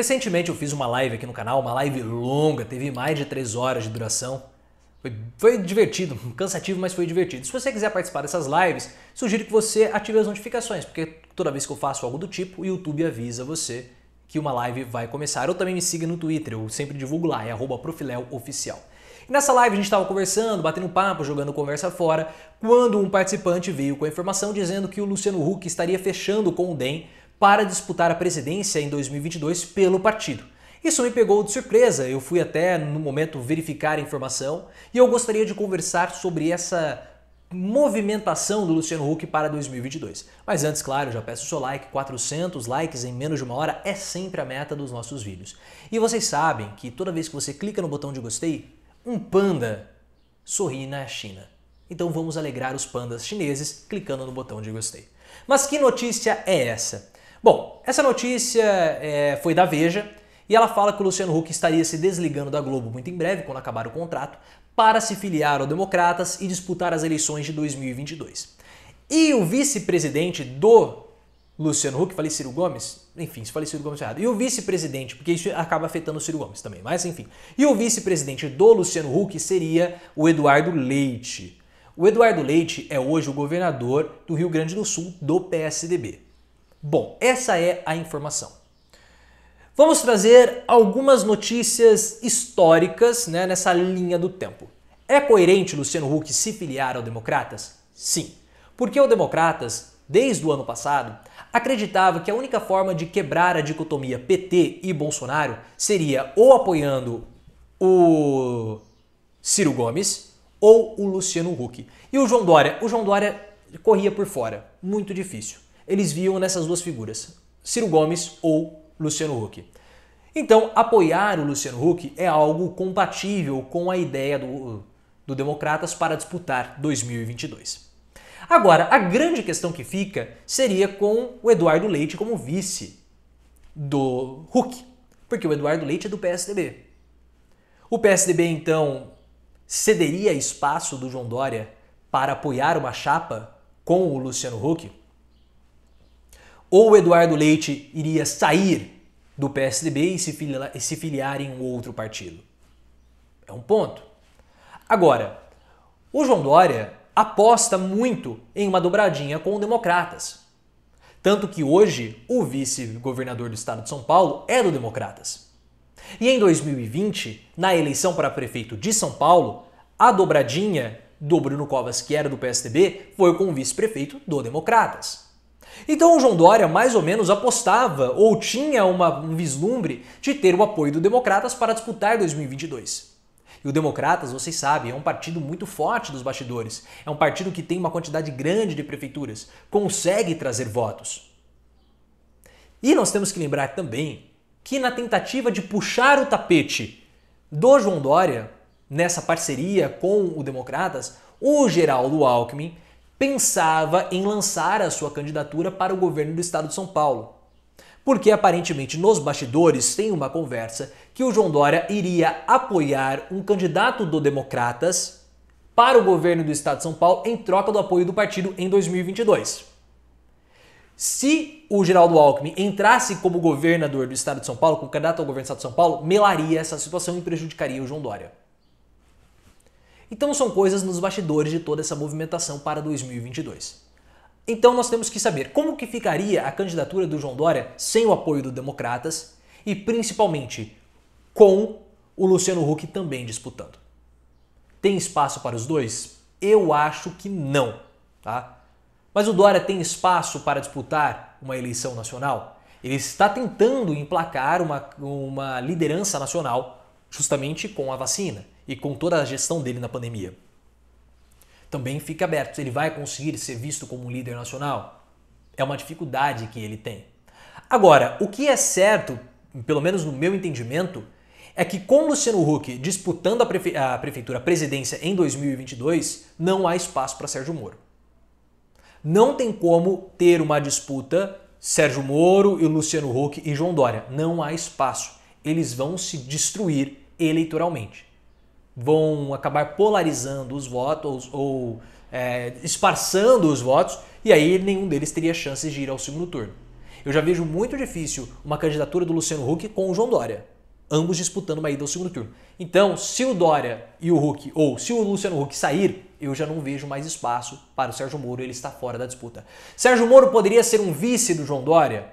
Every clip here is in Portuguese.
Recentemente eu fiz uma live aqui no canal, uma live longa, teve mais de 3 horas de duração. Foi, foi, divertido, cansativo, mas foi divertido. Se você quiser participar dessas lives, sugiro que você ative as notificações, porque toda vez que eu faço algo do tipo, o YouTube avisa você que uma live vai começar. Ou também me siga no Twitter, eu sempre divulgo lá, é profiléooficial. nessa live a gente estava conversando, batendo papo, jogando conversa fora, quando um participante veio com a informação dizendo que o Luciano Huck estaria fechando com o DEM para disputar a presidência em 2022 pelo partido. Isso me pegou de surpresa, eu fui até no momento verificar a informação e eu gostaria de conversar sobre essa movimentação do Luciano Huck para 2022. Mas antes, claro, já peço o seu like, 400 likes em menos de uma hora é sempre a meta dos nossos vídeos. E vocês sabem que toda vez que você clica no botão de gostei, um panda sorri na China. Então vamos alegrar os pandas chineses clicando no botão de gostei. Mas que notícia é essa? Bom, essa notícia é, foi da Veja e ela fala que o Luciano Huck estaria se desligando da Globo muito em breve, quando acabar o contrato, para se filiar ao Democratas e disputar as eleições de 2022. E o vice-presidente do Luciano Huck, falei Ciro Gomes, enfim, se falei Ciro Gomes errado. E o vice-presidente, porque isso acaba afetando o Ciro Gomes também, mas enfim. E o vice-presidente do Luciano Huck seria o Eduardo Leite. O Eduardo Leite é hoje o governador do Rio Grande do Sul do PSDB. Bom, essa é a informação. Vamos trazer algumas notícias históricas né, nessa linha do tempo. É coerente Luciano Huck se filiar ao Democratas? Sim, porque o Democratas, desde o ano passado, acreditava que a única forma de quebrar a dicotomia PT e Bolsonaro seria ou apoiando o Ciro Gomes ou o Luciano Huck. E o João Dória? O João Dória corria por fora, muito difícil eles viam nessas duas figuras, Ciro Gomes ou Luciano Huck. Então, apoiar o Luciano Huck é algo compatível com a ideia do, do Democratas para disputar 2022. Agora, a grande questão que fica seria com o Eduardo Leite como vice do Huck, porque o Eduardo Leite é do PSDB. O PSDB, então, cederia espaço do João Dória para apoiar uma chapa com o Luciano Huck? ou o Eduardo Leite iria sair do PSDB e se, filiar, e se filiar em um outro partido. É um ponto. Agora, o João Dória aposta muito em uma dobradinha com democratas. Tanto que hoje o vice-governador do estado de São Paulo é do Democratas. E em 2020, na eleição para prefeito de São Paulo, a dobradinha do Bruno Covas, que era do PSDB, foi com o vice-prefeito do Democratas. Então o João Dória mais ou menos apostava ou tinha uma, um vislumbre de ter o apoio do Democratas para disputar 2022. E o Democratas, vocês sabem, é um partido muito forte dos bastidores. É um partido que tem uma quantidade grande de prefeituras, consegue trazer votos. E nós temos que lembrar também que na tentativa de puxar o tapete do João Dória nessa parceria com o Democratas, o Geraldo Alckmin pensava em lançar a sua candidatura para o governo do estado de São Paulo. Porque aparentemente nos bastidores tem uma conversa que o João Dória iria apoiar um candidato do Democratas para o governo do estado de São Paulo em troca do apoio do partido em 2022. Se o Geraldo Alckmin entrasse como governador do estado de São Paulo, como candidato ao governo do estado de São Paulo, melaria essa situação e prejudicaria o João Dória. Então são coisas nos bastidores de toda essa movimentação para 2022. Então nós temos que saber como que ficaria a candidatura do João Dória sem o apoio do Democratas e principalmente com o Luciano Huck também disputando. Tem espaço para os dois? Eu acho que não, tá? Mas o Dória tem espaço para disputar uma eleição nacional? Ele está tentando emplacar uma, uma liderança nacional justamente com a vacina e com toda a gestão dele na pandemia. Também fica aberto ele vai conseguir ser visto como um líder nacional. É uma dificuldade que ele tem. Agora, o que é certo, pelo menos no meu entendimento, é que com Luciano Huck disputando a, prefe a prefeitura, a presidência em 2022, não há espaço para Sérgio Moro. Não tem como ter uma disputa Sérgio Moro e Luciano Huck e João Dória. Não há espaço. Eles vão se destruir eleitoralmente vão acabar polarizando os votos ou é, esparçando os votos, e aí nenhum deles teria chances de ir ao segundo turno. Eu já vejo muito difícil uma candidatura do Luciano Huck com o João Dória, ambos disputando uma ida ao segundo turno. Então, se o Dória e o Huck, ou se o Luciano Huck sair, eu já não vejo mais espaço para o Sérgio Moro, ele está fora da disputa. Sérgio Moro poderia ser um vice do João Dória?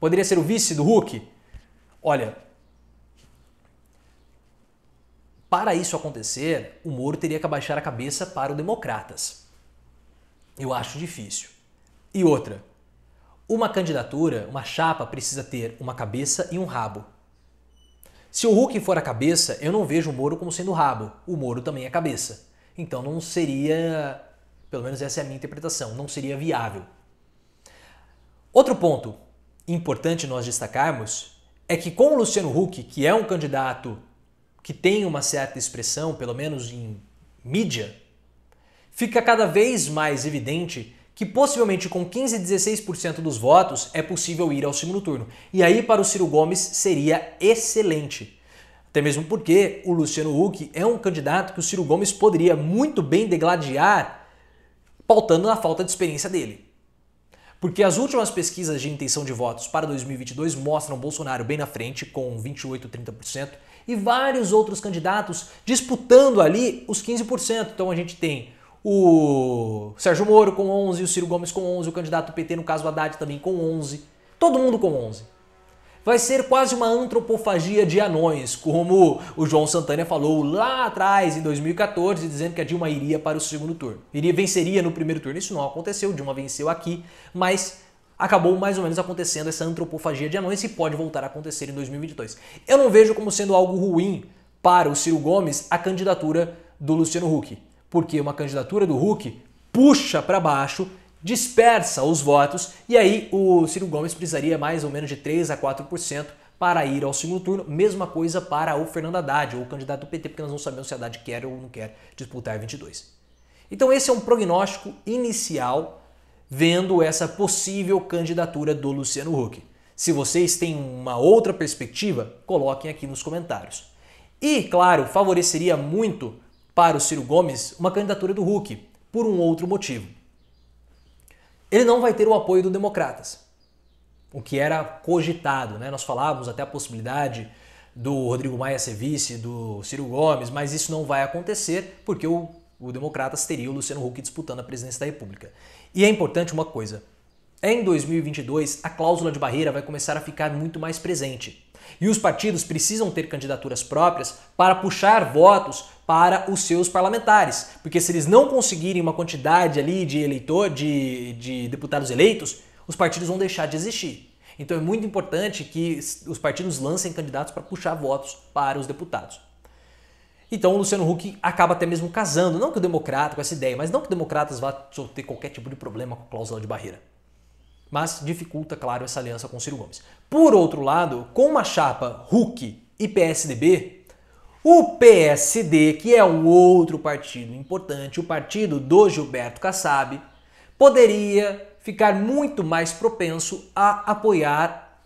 Poderia ser o vice do Huck? Olha, para isso acontecer, o Moro teria que abaixar a cabeça para o Democratas. Eu acho difícil. E outra, uma candidatura, uma chapa, precisa ter uma cabeça e um rabo. Se o Hulk for a cabeça, eu não vejo o Moro como sendo rabo. O Moro também é cabeça. Então não seria, pelo menos essa é a minha interpretação, não seria viável. Outro ponto importante nós destacarmos é que com o Luciano Huck, que é um candidato que tem uma certa expressão, pelo menos em mídia, fica cada vez mais evidente que possivelmente com 15 16% dos votos é possível ir ao segundo turno. E aí para o Ciro Gomes seria excelente. Até mesmo porque o Luciano Huck é um candidato que o Ciro Gomes poderia muito bem degladiar pautando na falta de experiência dele. Porque as últimas pesquisas de intenção de votos para 2022 mostram Bolsonaro bem na frente com 28 30% e vários outros candidatos disputando ali os 15%. Então a gente tem o Sérgio Moro com 11, o Ciro Gomes com 11, o candidato PT, no caso Haddad, também com 11. Todo mundo com 11. Vai ser quase uma antropofagia de anões, como o João Santana falou lá atrás, em 2014, dizendo que a Dilma iria para o segundo turno. Iria, venceria no primeiro turno. Isso não aconteceu, Dilma venceu aqui, mas acabou mais ou menos acontecendo essa antropofagia de anões e pode voltar a acontecer em 2022. Eu não vejo como sendo algo ruim para o Ciro Gomes a candidatura do Luciano Huck, porque uma candidatura do Huck puxa para baixo, dispersa os votos e aí o Ciro Gomes precisaria mais ou menos de 3 a 4% para ir ao segundo turno, mesma coisa para o Fernando Haddad, ou o candidato do PT, porque nós não sabemos se Haddad quer ou não quer disputar 22. Então esse é um prognóstico inicial vendo essa possível candidatura do Luciano Huck. Se vocês têm uma outra perspectiva, coloquem aqui nos comentários. E, claro, favoreceria muito para o Ciro Gomes uma candidatura do Huck, por um outro motivo. Ele não vai ter o apoio do Democratas, o que era cogitado. Né? Nós falávamos até a possibilidade do Rodrigo Maia ser vice, do Ciro Gomes, mas isso não vai acontecer porque o o Democratas teria o Luciano Huck disputando a presidência da República. E é importante uma coisa: em 2022, a cláusula de barreira vai começar a ficar muito mais presente. E os partidos precisam ter candidaturas próprias para puxar votos para os seus parlamentares. Porque se eles não conseguirem uma quantidade ali de eleitor, de, de deputados eleitos, os partidos vão deixar de existir. Então é muito importante que os partidos lancem candidatos para puxar votos para os deputados. Então o Luciano Huck acaba até mesmo casando, não que o democrata com essa ideia, mas não que democratas vá ter qualquer tipo de problema com a cláusula de barreira. Mas dificulta, claro, essa aliança com o Ciro Gomes. Por outro lado, com uma chapa Huck e PSDB, o PSD, que é um outro partido importante, o partido do Gilberto Kassab, poderia ficar muito mais propenso a apoiar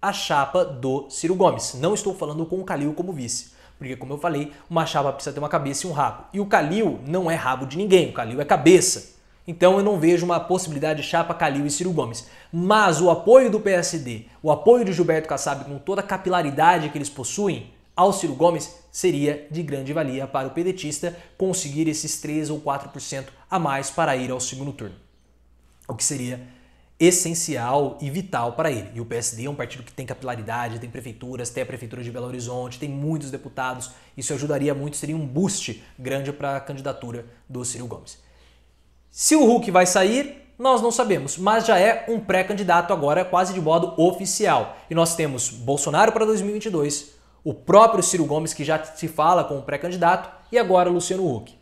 a chapa do Ciro Gomes. Não estou falando com o Calil como vice porque como eu falei, uma chapa precisa ter uma cabeça e um rabo. E o Calil não é rabo de ninguém, o Calil é cabeça. Então eu não vejo uma possibilidade de chapa Calil e Ciro Gomes. Mas o apoio do PSD, o apoio de Gilberto Kassab com toda a capilaridade que eles possuem ao Ciro Gomes seria de grande valia para o pedetista conseguir esses 3 ou 4% a mais para ir ao segundo turno. O que seria essencial e vital para ele. E o PSD é um partido que tem capilaridade, tem prefeituras, tem a prefeitura de Belo Horizonte, tem muitos deputados. Isso ajudaria muito, seria um boost grande para a candidatura do Ciro Gomes. Se o Hulk vai sair, nós não sabemos, mas já é um pré-candidato agora quase de modo oficial. E nós temos Bolsonaro para 2022, o próprio Ciro Gomes que já se fala como pré-candidato e agora Luciano Huck.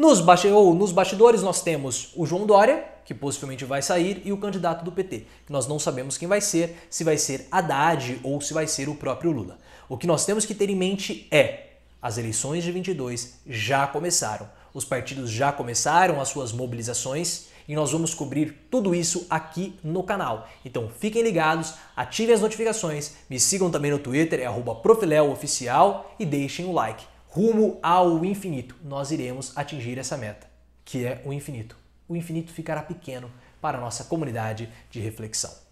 Nos, baixe, ou, nos bastidores nós temos o João Dória, que possivelmente vai sair, e o candidato do PT, que nós não sabemos quem vai ser, se vai ser Haddad ou se vai ser o próprio Lula. O que nós temos que ter em mente é: as eleições de 22 já começaram. Os partidos já começaram as suas mobilizações e nós vamos cobrir tudo isso aqui no canal. Então fiquem ligados, ativem as notificações, me sigam também no Twitter, é profilelooficial e deixem o like rumo ao infinito, nós iremos atingir essa meta, que é o infinito. O infinito ficará pequeno para a nossa comunidade de reflexão.